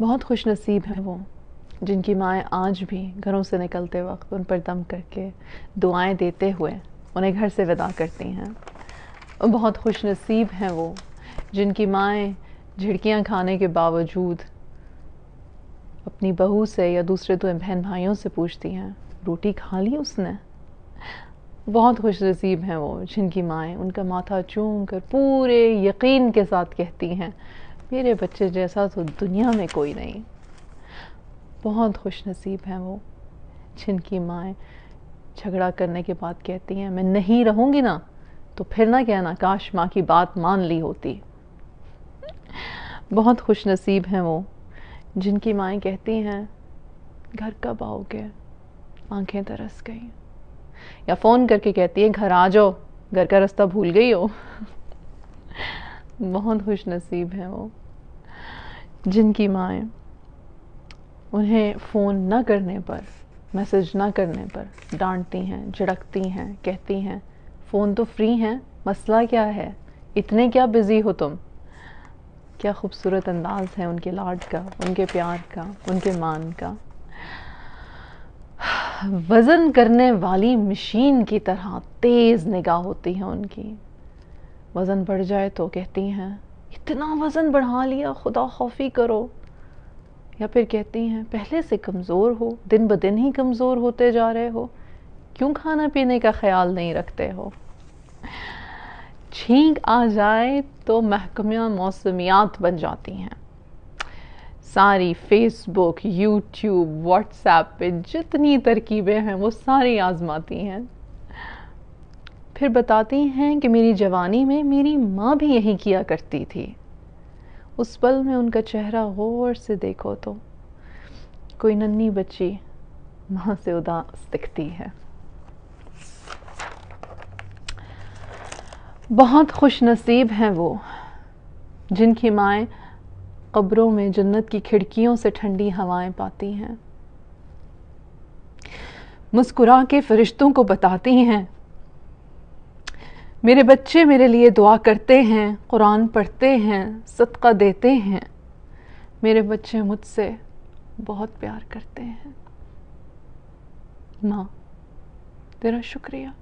बहुत खुश नसीब हैं वो जिनकी माएँ आज भी घरों से निकलते वक्त उन पर दम करके दुआएं देते हुए उन्हें घर से विदा करती हैं बहुत खुश नसीब हैं वो जिनकी माएँ झिड़कियाँ खाने के बावजूद अपनी बहू से या दूसरे दो बहन भाइयों से पूछती हैं रोटी खा ली उसने बहुत खुश नसीब हैं वो जिनकी माएँ उनका माथा चूम कर पूरे यकीन के साथ कहती हैं मेरे बच्चे जैसा तो दुनिया में कोई नहीं बहुत खुश नसीब हैं वो जिनकी माएँ झगड़ा करने के बाद कहती हैं मैं नहीं रहूँगी ना तो फिर ना कहना काश माँ की बात मान ली होती बहुत खुश नसीब हैं वो जिनकी माएँ कहती हैं घर कब आओगे आंखें तरस गई या फ़ोन करके कहती है घर आ जाओ घर का रास्ता भूल गई हो बहुत खुश नसीब हैं वो जिनकी माएँ उन्हें फ़ोन न करने पर मैसेज ना करने पर डांटती हैं झिड़कती हैं कहती हैं फ़ोन तो फ्री हैं मसला क्या है इतने क्या बिज़ी हो तुम क्या खूबसूरत अंदाज है उनके लाड का उनके प्यार का उनके मान का वज़न करने वाली मशीन की तरह तेज़ निगाह होती है उनकी वज़न बढ़ जाए तो कहती हैं इतना वज़न बढ़ा लिया खुदा खौफी करो या फिर कहती हैं पहले से कमज़ोर हो दिन ब दिन ही कमज़ोर होते जा रहे हो क्यों खाना पीने का ख्याल नहीं रखते हो छींक आ जाए तो महकमिया मौसमियात बन जाती हैं सारी फेसबुक यूट्यूब व्हाट्सएप पे जितनी तरकीबें हैं वो सारी आजमाती हैं फिर बताती हैं कि मेरी जवानी में मेरी माँ भी यही किया करती थी उस पल में उनका चेहरा गौर से देखो तो कोई नन्ही बच्ची माँ से उदास दिखती है बहुत खुश नसीब हैं वो जिनकी माएँ कब्रों में जन्नत की खिड़कियों से ठंडी हवाएं पाती हैं मुस्कुरा के फरिश्तों को बताती हैं मेरे बच्चे मेरे लिए दुआ करते हैं कुरान पढ़ते हैं सदका देते हैं मेरे बच्चे मुझसे बहुत प्यार करते हैं माँ तेरा शुक्रिया